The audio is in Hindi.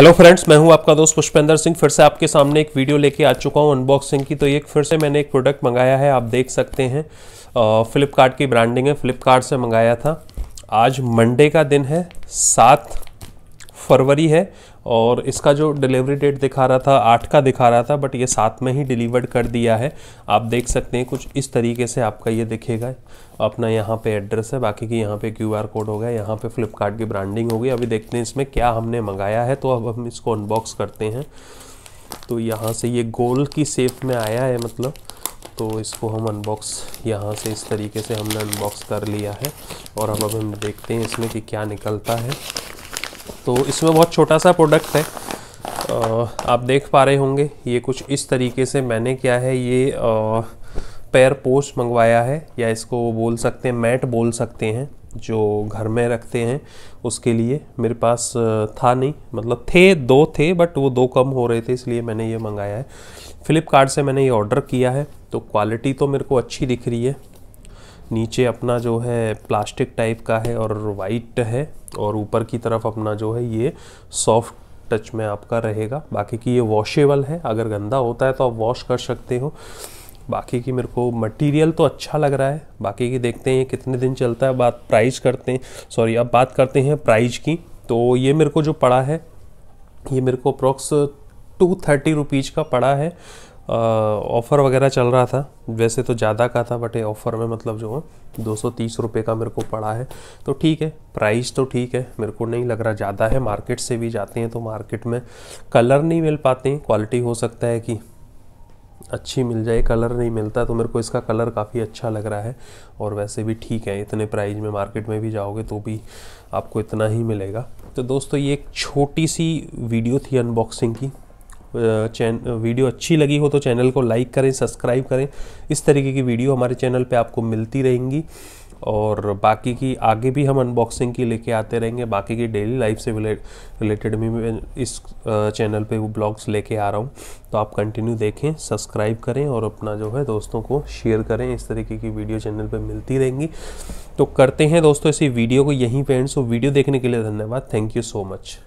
हेलो फ्रेंड्स मैं हूं आपका दोस्त पुष्पेंद्र सिंह फिर से आपके सामने एक वीडियो लेके आ चुका हूं अनबॉक्सिंग की तो एक फिर से मैंने एक प्रोडक्ट मंगाया है आप देख सकते हैं फ्लिपकार्ट की ब्रांडिंग है फ्लिपकार्ट से मंगाया था आज मंडे का दिन है सात फरवरी है और इसका जो डिलीवरी डेट दिखा रहा था आठ का दिखा रहा था बट ये सात में ही डिलीवर्ड कर दिया है आप देख सकते हैं कुछ इस तरीके से आपका ये दिखेगा अपना यहाँ पे एड्रेस है बाकी की यहाँ पे क्यूआर कोड हो गया यहाँ पे फ्लिपकार्ट की ब्रांडिंग हो गई अभी देखते हैं इसमें क्या हमने मंगाया है तो अब हम इसको अनबॉक्स करते हैं तो यहाँ से ये गोल की सेफ में आया है मतलब तो इसको हम अनबॉक्स यहाँ से इस तरीके से हमने अनबॉक्स कर लिया है और अब अब हम देखते हैं इसमें कि क्या निकलता है तो इसमें बहुत छोटा सा प्रोडक्ट है आप देख पा रहे होंगे ये कुछ इस तरीके से मैंने क्या है ये पैर पोस्ट मंगवाया है या इसको बोल सकते हैं मैट बोल सकते हैं जो घर में रखते हैं उसके लिए मेरे पास था नहीं मतलब थे दो थे बट वो दो कम हो रहे थे इसलिए मैंने ये मंगाया है फ्लिपकार्ट से मैंने ये ऑर्डर किया है तो क्वालिटी तो मेरे को अच्छी दिख रही है नीचे अपना जो है प्लास्टिक टाइप का है और वाइट है और ऊपर की तरफ अपना जो है ये सॉफ्ट टच में आपका रहेगा बाकी की ये वॉशेबल है अगर गंदा होता है तो आप वॉश कर सकते हो बाकी की मेरे को मटेरियल तो अच्छा लग रहा है बाकी की देखते हैं कितने दिन चलता है बात प्राइस करते हैं सॉरी अब बात करते हैं प्राइज की तो ये मेरे को जो पड़ा है ये मेरे को अप्रॉक्स टू थर्टी रुपीज़ का पड़ा है ऑफ़र वगैरह चल रहा था वैसे तो ज़्यादा का था बट ये ऑफ़र में मतलब जो है दो सौ तीस रुपये का मेरे को पड़ा है तो ठीक है प्राइस तो ठीक है मेरे को नहीं लग रहा ज़्यादा है मार्केट से भी जाते हैं तो मार्केट में कलर नहीं मिल पाते क्वालिटी हो सकता है कि अच्छी मिल जाए कलर नहीं मिलता तो मेरे को इसका कलर काफ़ी अच्छा लग रहा है और वैसे भी ठीक है इतने प्राइस में मार्केट में भी जाओगे तो भी आपको इतना ही मिलेगा तो दोस्तों ये एक छोटी सी वीडियो थी अनबॉक्सिंग की चैन वीडियो अच्छी लगी हो तो चैनल को लाइक करें सब्सक्राइब करें इस तरीके की वीडियो हमारे चैनल पे आपको मिलती रहेंगी और बाकी की आगे भी हम अनबॉक्सिंग की लेके आते रहेंगे बाकी की डेली लाइफ से रिलेटेड भी मैं इस चैनल पे वो ब्लॉग्स लेके आ रहा हूँ तो आप कंटिन्यू देखें सब्सक्राइब करें और अपना जो है दोस्तों को शेयर करें इस तरीके की वीडियो चैनल पे मिलती रहेंगी तो करते हैं दोस्तों इसी वीडियो को यहीं पे एंड सो वीडियो देखने के लिए धन्यवाद थैंक यू सो मच